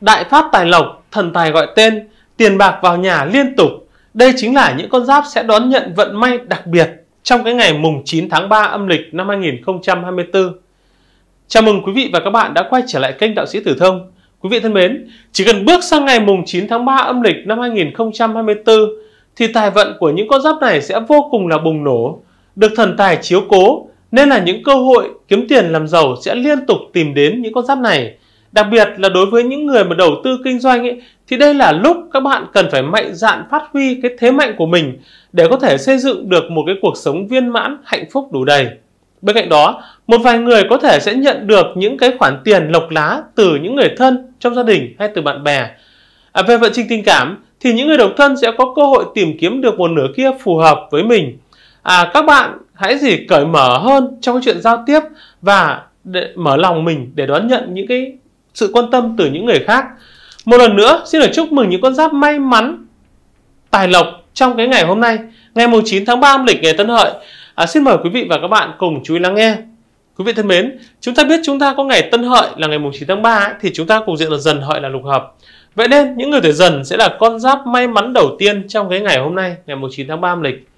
Đại Pháp Tài Lộc, thần tài gọi tên, tiền bạc vào nhà liên tục. Đây chính là những con giáp sẽ đón nhận vận may đặc biệt trong cái ngày mùng 9 tháng 3 âm lịch năm 2024. Chào mừng quý vị và các bạn đã quay trở lại kênh Đạo sĩ Tử Thông. Quý vị thân mến, chỉ cần bước sang ngày mùng 9 tháng 3 âm lịch năm 2024 thì tài vận của những con giáp này sẽ vô cùng là bùng nổ, được thần tài chiếu cố nên là những cơ hội kiếm tiền làm giàu sẽ liên tục tìm đến những con giáp này Đặc biệt là đối với những người mà đầu tư kinh doanh ấy, thì đây là lúc các bạn cần phải mạnh dạn phát huy cái thế mạnh của mình để có thể xây dựng được một cái cuộc sống viên mãn, hạnh phúc đủ đầy. Bên cạnh đó, một vài người có thể sẽ nhận được những cái khoản tiền lộc lá từ những người thân trong gia đình hay từ bạn bè. À, về vận trình tình cảm thì những người độc thân sẽ có cơ hội tìm kiếm được một nửa kia phù hợp với mình. À, các bạn hãy gì cởi mở hơn trong chuyện giao tiếp và để mở lòng mình để đón nhận những cái sự quan tâm từ những người khác. Một lần nữa, xin được chúc mừng những con giáp may mắn, tài lộc trong cái ngày hôm nay, ngày 9 tháng 3 âm lịch ngày Tân Hợi. À, xin mời quý vị và các bạn cùng chú ý lắng nghe. Quý vị thân mến, chúng ta biết chúng ta có ngày Tân Hợi là ngày 9 tháng 3 ấy, thì chúng ta cùng diện là dần hợi là lục hợp. Vậy nên những người tuổi dần sẽ là con giáp may mắn đầu tiên trong cái ngày hôm nay, ngày 9 tháng 3 âm lịch.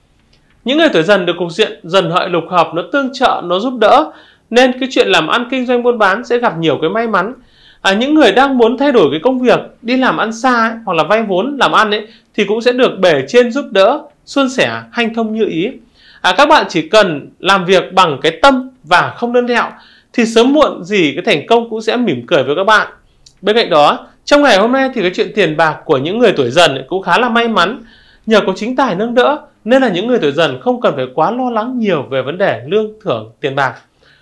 Những người tuổi dần được cục diện dần hợi lục hợp nó tương trợ, nó giúp đỡ nên cái chuyện làm ăn kinh doanh buôn bán sẽ gặp nhiều cái may mắn à, những người đang muốn thay đổi cái công việc đi làm ăn xa ấy, hoặc là vay vốn làm ăn ấy thì cũng sẽ được bể trên giúp đỡ suôn sẻ hanh thông như ý à, các bạn chỉ cần làm việc bằng cái tâm và không đơn lẹo thì sớm muộn gì cái thành công cũng sẽ mỉm cười với các bạn bên cạnh đó trong ngày hôm nay thì cái chuyện tiền bạc của những người tuổi dần cũng khá là may mắn nhờ có chính tài nâng đỡ nên là những người tuổi dần không cần phải quá lo lắng nhiều về vấn đề lương thưởng tiền bạc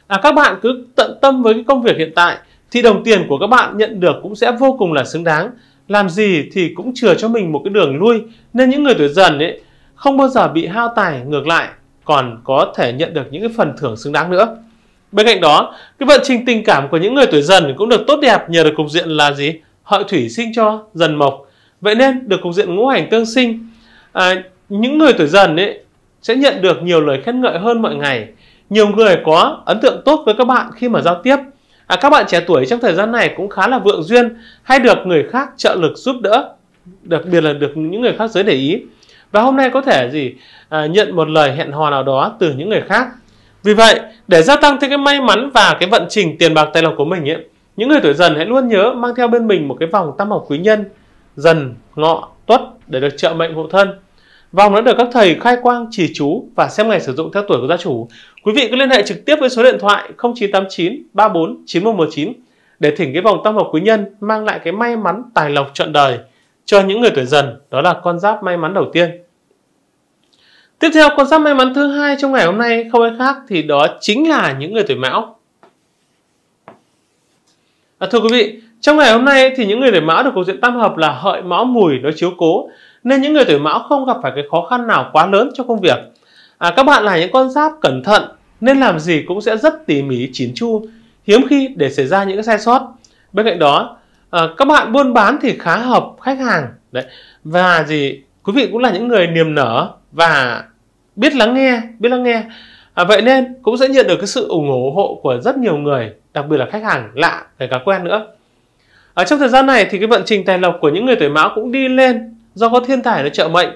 à, các bạn cứ tận tâm với cái công việc hiện tại thì đồng tiền của các bạn nhận được cũng sẽ vô cùng là xứng đáng. Làm gì thì cũng chừa cho mình một cái đường lui nên những người tuổi dần ấy không bao giờ bị hao tài ngược lại còn có thể nhận được những cái phần thưởng xứng đáng nữa. Bên cạnh đó, cái vận trình tình cảm của những người tuổi dần cũng được tốt đẹp nhờ được cục diện là gì? Hợi thủy sinh cho dần mộc. Vậy nên được cục diện ngũ hành tương sinh, à, những người tuổi dần ấy sẽ nhận được nhiều lời khen ngợi hơn mọi ngày. Nhiều người có ấn tượng tốt với các bạn khi mà giao tiếp à, các bạn trẻ tuổi trong thời gian này cũng khá là vượng duyên hay được người khác trợ lực giúp đỡ đặc biệt là được những người khác giới để ý và hôm nay có thể gì à, nhận một lời hẹn hò nào đó từ những người khác vì vậy để gia tăng thêm cái may mắn và cái vận trình tiền bạc tài lộc của mình ấy, những người tuổi dần hãy luôn nhớ mang theo bên mình một cái vòng tam học quý nhân dần ngọ tuất để được trợ mệnh hộ thân Vòng đã được các thầy khai quang, trì chú và xem ngày sử dụng theo tuổi của gia chủ. Quý vị cứ liên hệ trực tiếp với số điện thoại 0989 34 9119 để thỉnh cái vòng tam hợp quý nhân mang lại cái may mắn tài lộc trọn đời cho những người tuổi dần, đó là con giáp may mắn đầu tiên. Tiếp theo con giáp may mắn thứ hai trong ngày hôm nay không ai khác thì đó chính là những người tuổi mão. À, thưa quý vị, trong ngày hôm nay thì những người tuổi mão được cục diện tam hợp là hợi mão mùi đối chiếu cố nên những người tuổi mão không gặp phải cái khó khăn nào quá lớn cho công việc à, các bạn là những con giáp cẩn thận nên làm gì cũng sẽ rất tỉ mỉ chín chu hiếm khi để xảy ra những sai sót bên cạnh đó à, các bạn buôn bán thì khá hợp khách hàng đấy và gì quý vị cũng là những người niềm nở và biết lắng nghe biết lắng nghe à, vậy nên cũng sẽ nhận được cái sự ủng hộ hộ của rất nhiều người đặc biệt là khách hàng lạ người cá quen nữa ở trong thời gian này thì cái vận trình tài lộc của những người tuổi mão cũng đi lên do có thiên tài nó trợ mệnh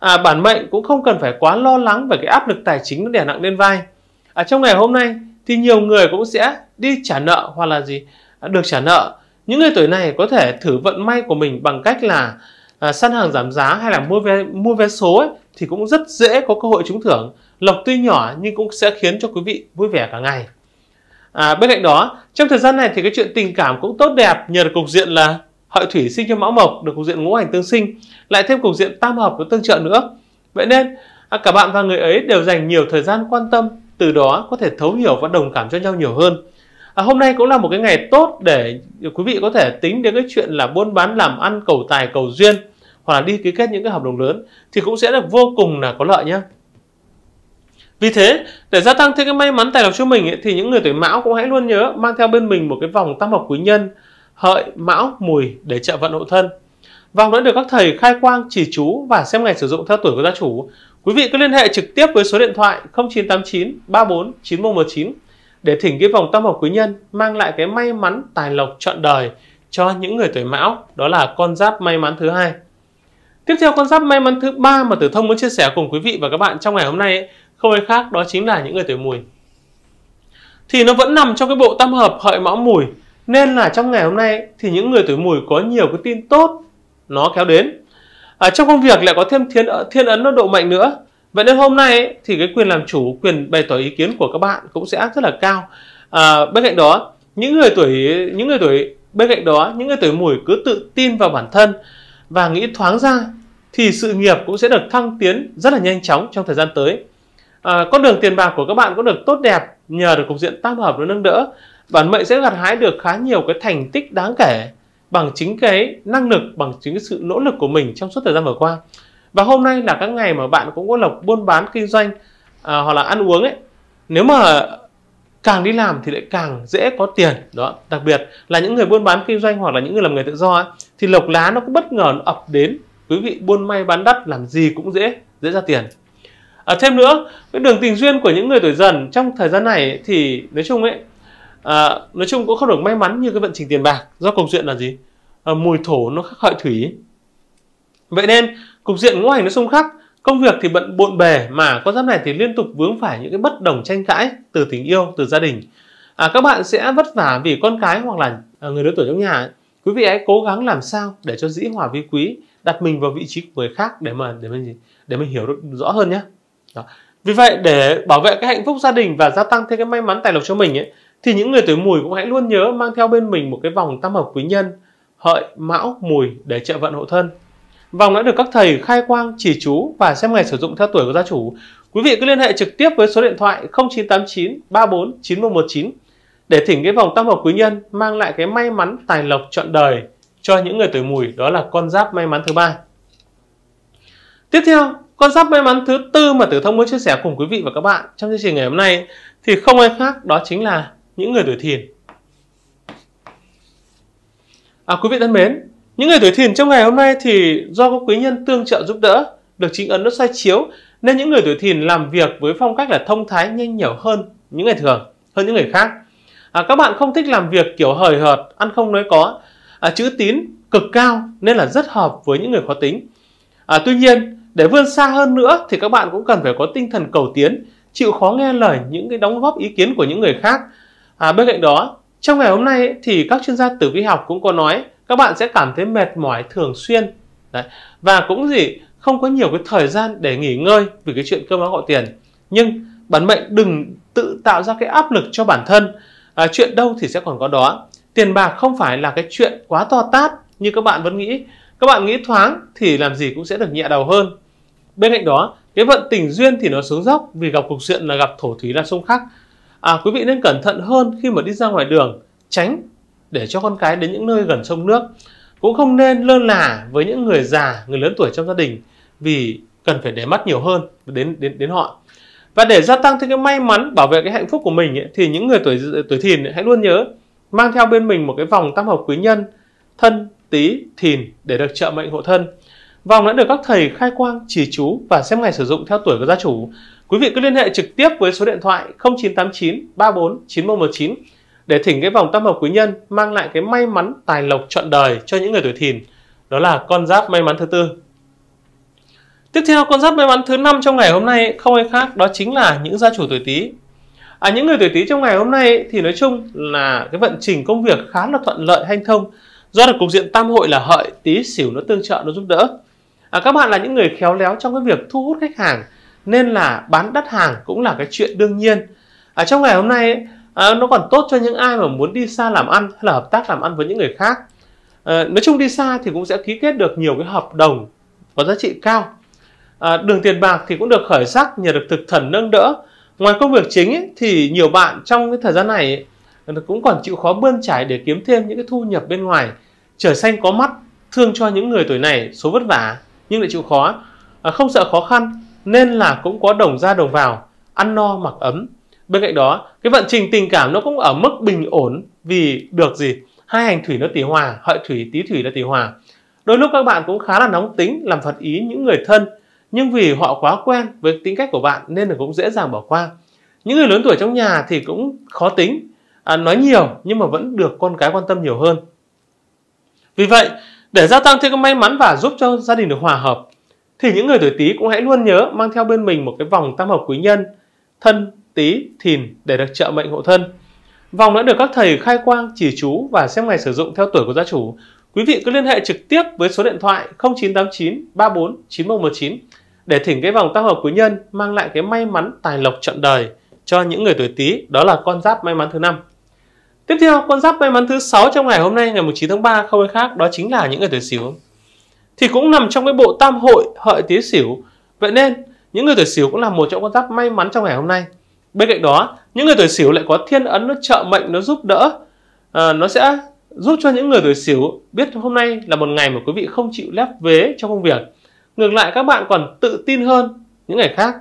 à, bản mệnh cũng không cần phải quá lo lắng về cái áp lực tài chính đè nặng lên vai à, trong ngày hôm nay thì nhiều người cũng sẽ đi trả nợ hoặc là gì à, được trả nợ những người tuổi này có thể thử vận may của mình bằng cách là à, săn hàng giảm giá hay là mua vé mua vé số ấy, thì cũng rất dễ có cơ hội trúng thưởng lộc tuy nhỏ nhưng cũng sẽ khiến cho quý vị vui vẻ cả ngày à, bên cạnh đó trong thời gian này thì cái chuyện tình cảm cũng tốt đẹp nhờ cục diện là hợi thủy sinh cho mão mộc được cục diện ngũ hành tương sinh lại thêm cục diện tam hợp với tương trợ nữa vậy nên à, cả bạn và người ấy đều dành nhiều thời gian quan tâm từ đó có thể thấu hiểu và đồng cảm cho nhau nhiều hơn à, hôm nay cũng là một cái ngày tốt để quý vị có thể tính đến cái chuyện là buôn bán làm ăn cầu tài cầu duyên hoặc là đi ký kết những cái hợp đồng lớn thì cũng sẽ được vô cùng là có lợi nhé vì thế, để gia tăng thêm cái may mắn tài lộc cho mình ấy, thì những người tuổi mão cũng hãy luôn nhớ mang theo bên mình một cái vòng tam hợp quý nhân hợi, mão, mùi để trợ vận hộ thân. Vòng đã được các thầy khai quang, chỉ chú và xem ngày sử dụng theo tuổi của gia chủ. Quý vị cứ liên hệ trực tiếp với số điện thoại 0989 34 9119 để thỉnh cái vòng tam hợp quý nhân mang lại cái may mắn tài lộc trọn đời cho những người tuổi mão đó là con giáp may mắn thứ hai tiếp theo con giáp may mắn thứ ba mà tử thông muốn chia sẻ cùng quý vị và các bạn trong ngày hôm nay ấy, không ai khác đó chính là những người tuổi mùi thì nó vẫn nằm trong cái bộ tam hợp hợi mão mùi nên là trong ngày hôm nay thì những người tuổi mùi có nhiều cái tin tốt nó kéo đến. À, trong công việc lại có thêm thiên, thiên ấn nó độ mạnh nữa. Vậy nên hôm nay thì cái quyền làm chủ, quyền bày tỏ ý kiến của các bạn cũng sẽ rất là cao. À, bên cạnh đó, những người tuổi những người tuổi bên cạnh đó, những người tuổi mùi cứ tự tin vào bản thân và nghĩ thoáng ra thì sự nghiệp cũng sẽ được thăng tiến rất là nhanh chóng trong thời gian tới. À, con đường tiền bạc của các bạn cũng được tốt đẹp nhờ được cục diện tam hợp nó nâng đỡ bản mệnh sẽ gặt hái được khá nhiều cái thành tích đáng kể bằng chính cái năng lực, bằng chính cái sự nỗ lực của mình trong suốt thời gian vừa qua. Và hôm nay là các ngày mà bạn cũng có lộc buôn bán kinh doanh à, hoặc là ăn uống ấy. Nếu mà càng đi làm thì lại càng dễ có tiền đó đặc biệt là những người buôn bán kinh doanh hoặc là những người làm người tự do ấy, thì lộc lá nó cũng bất ngờ nó ập đến quý vị buôn may bán đắt làm gì cũng dễ dễ ra tiền à, thêm nữa cái đường tình duyên của những người tuổi dần trong thời gian này thì nói chung ấy à, nói chung cũng không được may mắn như cái vận trình tiền bạc do cục diện là gì à, mùi thổ nó khắc hợi thủy vậy nên cục diện ngũ hành nó xung khắc công việc thì bận bộn bề mà con giáp này thì liên tục vướng phải những cái bất đồng tranh cãi từ tình yêu từ gia đình à, các bạn sẽ vất vả vì con cái hoặc là à, người lớn tuổi trong nhà ấy. quý vị hãy cố gắng làm sao để cho dĩ hòa vi quý đặt mình vào vị trí của người khác để mà để mình để mình hiểu được rõ hơn nhé vì vậy để bảo vệ cái hạnh phúc gia đình và gia tăng thêm cái may mắn tài lộc cho mình ấy thì những người tuổi mùi cũng hãy luôn nhớ mang theo bên mình một cái vòng tam hợp quý nhân hợi mão mùi để trợ vận hộ thân vòng đã được các thầy khai quang chỉ chú và xem ngày sử dụng theo tuổi của gia chủ quý vị cứ liên hệ trực tiếp với số điện thoại 0989 34 9119 để thỉnh cái vòng tam hợp quý nhân mang lại cái may mắn tài lộc trọn đời cho những người tuổi mùi đó là con giáp may mắn thứ ba tiếp theo con giáp may mắn thứ tư mà tử thông muốn chia sẻ cùng quý vị và các bạn trong chương trình ngày hôm nay thì không ai khác đó chính là những người tuổi thìn. À, quý vị thân mến, những người tuổi thìn trong ngày hôm nay thì do có quý nhân tương trợ giúp đỡ, được chính ấn nó soi chiếu, nên những người tuổi thìn làm việc với phong cách là thông thái nhanh nhở hơn những ngày thường, hơn những người khác. À, các bạn không thích làm việc kiểu hời hợt, ăn không nói có, à, chữ tín cực cao nên là rất hợp với những người khó tính. À, tuy nhiên, để vươn xa hơn nữa thì các bạn cũng cần phải có tinh thần cầu tiến, chịu khó nghe lời những cái đóng góp ý kiến của những người khác À, bên cạnh đó, trong ngày hôm nay thì các chuyên gia tử vi học cũng có nói các bạn sẽ cảm thấy mệt mỏi thường xuyên Đấy. và cũng gì không có nhiều cái thời gian để nghỉ ngơi vì cái chuyện cơm áo gạo tiền nhưng bản mệnh đừng tự tạo ra cái áp lực cho bản thân à, chuyện đâu thì sẽ còn có đó tiền bạc không phải là cái chuyện quá to tát như các bạn vẫn nghĩ các bạn nghĩ thoáng thì làm gì cũng sẽ được nhẹ đầu hơn bên cạnh đó cái vận tình duyên thì nó xuống dốc vì gặp cục diện là gặp thổ thủy là xung khắc à, quý vị nên cẩn thận hơn khi mà đi ra ngoài đường tránh để cho con cái đến những nơi gần sông nước cũng không nên lơ là với những người già người lớn tuổi trong gia đình vì cần phải để mắt nhiều hơn đến đến đến họ và để gia tăng thêm cái may mắn bảo vệ cái hạnh phúc của mình ấy, thì những người tuổi tuổi thìn ấy, hãy luôn nhớ mang theo bên mình một cái vòng tam hợp quý nhân thân tý thìn để được trợ mệnh hộ thân vòng đã được các thầy khai quang chỉ chú và xem ngày sử dụng theo tuổi của gia chủ Quý vị cứ liên hệ trực tiếp với số điện thoại 0989 34 9119 để thỉnh cái vòng tam hợp quý nhân mang lại cái may mắn tài lộc trọn đời cho những người tuổi thìn. Đó là con giáp may mắn thứ tư. Tiếp theo con giáp may mắn thứ năm trong ngày hôm nay không ai khác đó chính là những gia chủ tuổi Tý. À, những người tuổi Tý trong ngày hôm nay thì nói chung là cái vận trình công việc khá là thuận lợi hanh thông do được cục diện tam hội là hợi Tý xỉu nó tương trợ nó giúp đỡ. À, các bạn là những người khéo léo trong cái việc thu hút khách hàng nên là bán đắt hàng cũng là cái chuyện đương nhiên ở trong ngày hôm nay à, nó còn tốt cho những ai mà muốn đi xa làm ăn hay là hợp tác làm ăn với những người khác ờ, nói chung đi xa thì cũng sẽ ký kết được nhiều cái hợp đồng có giá trị cao à, đường tiền bạc thì cũng được khởi sắc nhờ được thực thần nâng đỡ ngoài công việc chính ấy, thì nhiều bạn trong cái thời gian này ấy, cũng còn chịu khó bươn trải để kiếm thêm những cái thu nhập bên ngoài trời xanh có mắt thương cho những người tuổi này số vất vả nhưng lại chịu khó à, không sợ khó khăn nên là cũng có đồng ra đồng vào ăn no mặc ấm bên cạnh đó cái vận trình tình cảm nó cũng ở mức bình ổn vì được gì hai hành thủy nó tỷ hòa hợi thủy tý thủy là tỷ hòa đôi lúc các bạn cũng khá là nóng tính làm phật ý những người thân nhưng vì họ quá quen với tính cách của bạn nên là cũng dễ dàng bỏ qua những người lớn tuổi trong nhà thì cũng khó tính à, nói nhiều nhưng mà vẫn được con cái quan tâm nhiều hơn vì vậy để gia tăng thêm cái may mắn và giúp cho gia đình được hòa hợp thì những người tuổi Tý cũng hãy luôn nhớ mang theo bên mình một cái vòng tam hợp quý nhân thân, Tý, Thìn để được trợ mệnh hộ thân. Vòng đã được các thầy khai quang, chỉ chú và xem ngày sử dụng theo tuổi của gia chủ. Quý vị cứ liên hệ trực tiếp với số điện thoại 0989 34 9119 để thỉnh cái vòng tam hợp quý nhân mang lại cái may mắn tài lộc trọn đời cho những người tuổi Tý, đó là con giáp may mắn thứ năm. Tiếp theo, con giáp may mắn thứ sáu trong ngày hôm nay ngày 19 tháng 3 không ai khác đó chính là những người tuổi Sửu thì cũng nằm trong cái bộ tam hội hợi tý xỉu, Vậy nên những người tuổi xỉu cũng là một trong con giáp may mắn trong ngày hôm nay. Bên cạnh đó, những người tuổi xỉu lại có thiên ấn nó trợ mệnh nó giúp đỡ à, nó sẽ giúp cho những người tuổi xỉu biết hôm nay là một ngày mà quý vị không chịu lép vế trong công việc. Ngược lại các bạn còn tự tin hơn những ngày khác.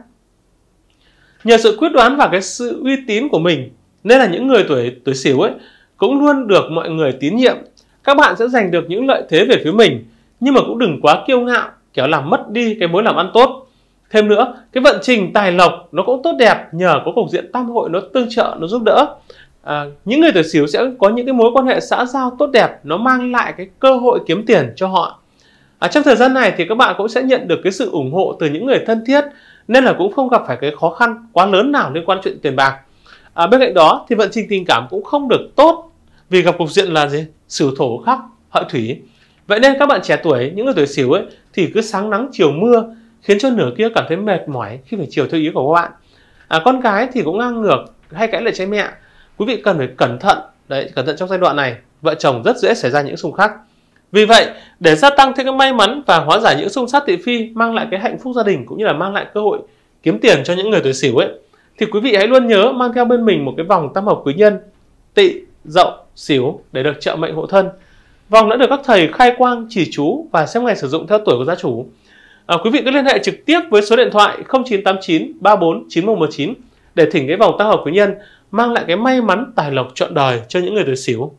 Nhờ sự quyết đoán và cái sự uy tín của mình nên là những người tuổi tuổi xỉu ấy cũng luôn được mọi người tín nhiệm. Các bạn sẽ giành được những lợi thế về phía mình nhưng mà cũng đừng quá kiêu ngạo kéo làm mất đi cái mối làm ăn tốt thêm nữa cái vận trình tài lộc nó cũng tốt đẹp nhờ có cục diện tam hội nó tương trợ nó giúp đỡ à, những người tuổi xỉu sẽ có những cái mối quan hệ xã giao tốt đẹp nó mang lại cái cơ hội kiếm tiền cho họ à, trong thời gian này thì các bạn cũng sẽ nhận được cái sự ủng hộ từ những người thân thiết nên là cũng không gặp phải cái khó khăn quá lớn nào liên quan chuyện tiền bạc à, bên cạnh đó thì vận trình tình cảm cũng không được tốt vì gặp cục diện là gì sửu thổ khắc hợi thủy Vậy nên các bạn trẻ tuổi, những người tuổi xỉu ấy thì cứ sáng nắng chiều mưa khiến cho nửa kia cảm thấy mệt mỏi khi phải chiều theo ý của các bạn. À, con cái thì cũng ngang ngược, hay cãi lại cha mẹ. Quý vị cần phải cẩn thận, đấy cẩn thận trong giai đoạn này. Vợ chồng rất dễ xảy ra những xung khắc. Vì vậy, để gia tăng thêm cái may mắn và hóa giải những xung sát thị phi mang lại cái hạnh phúc gia đình cũng như là mang lại cơ hội kiếm tiền cho những người tuổi xỉu ấy thì quý vị hãy luôn nhớ mang theo bên mình một cái vòng tam hợp quý nhân tị dậu xỉu để được trợ mệnh hộ thân Vòng đã được các thầy khai quang chỉ chú và xem ngày sử dụng theo tuổi của gia chủ. À, quý vị cứ liên hệ trực tiếp với số điện thoại 0989 34 9119 để thỉnh cái vòng tam hợp quý nhân mang lại cái may mắn tài lộc trọn đời cho những người tuổi xỉu.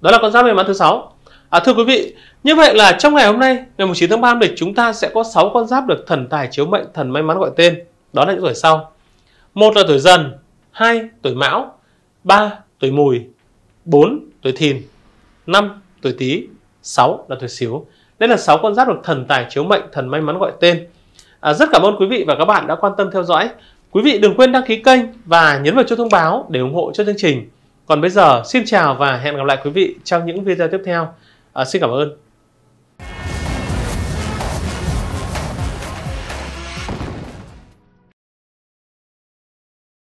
Đó là con giáp may mắn thứ sáu. À, thưa quý vị, như vậy là trong ngày hôm nay, ngày 9 tháng 3 âm lịch chúng ta sẽ có 6 con giáp được thần tài chiếu mệnh, thần may mắn gọi tên. Đó là những tuổi sau. Một là tuổi dần, hai tuổi mão, ba tuổi mùi, bốn tuổi thìn 5 tuổi Tý, 6 là tuổi Sửu. Đây là 6 con giáp được thần tài chiếu mệnh, thần may mắn gọi tên. À, rất cảm ơn quý vị và các bạn đã quan tâm theo dõi. Quý vị đừng quên đăng ký kênh và nhấn vào chuông thông báo để ủng hộ cho chương trình. Còn bây giờ, xin chào và hẹn gặp lại quý vị trong những video tiếp theo. À, xin cảm ơn.